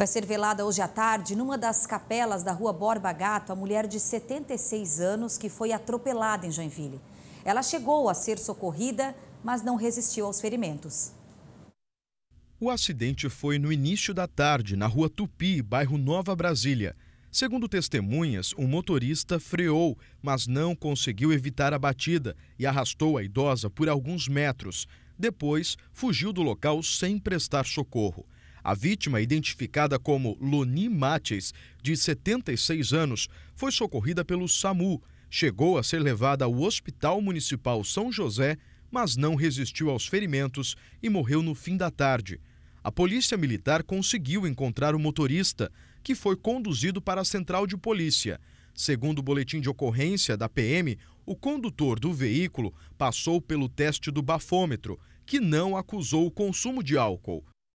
Vai ser velada hoje à tarde numa das capelas da rua Borba Gato a mulher de 76 anos que foi atropelada em Joinville. Ela chegou a ser socorrida, mas não resistiu aos ferimentos. O acidente foi no início da tarde, na rua Tupi, bairro Nova Brasília. Segundo testemunhas, um motorista freou, mas não conseguiu evitar a batida e arrastou a idosa por alguns metros. Depois, fugiu do local sem prestar socorro. A vítima, identificada como Loni Mates, de 76 anos, foi socorrida pelo SAMU. Chegou a ser levada ao Hospital Municipal São José, mas não resistiu aos ferimentos e morreu no fim da tarde. A polícia militar conseguiu encontrar o motorista, que foi conduzido para a central de polícia. Segundo o boletim de ocorrência da PM, o condutor do veículo passou pelo teste do bafômetro, que não acusou o consumo de álcool.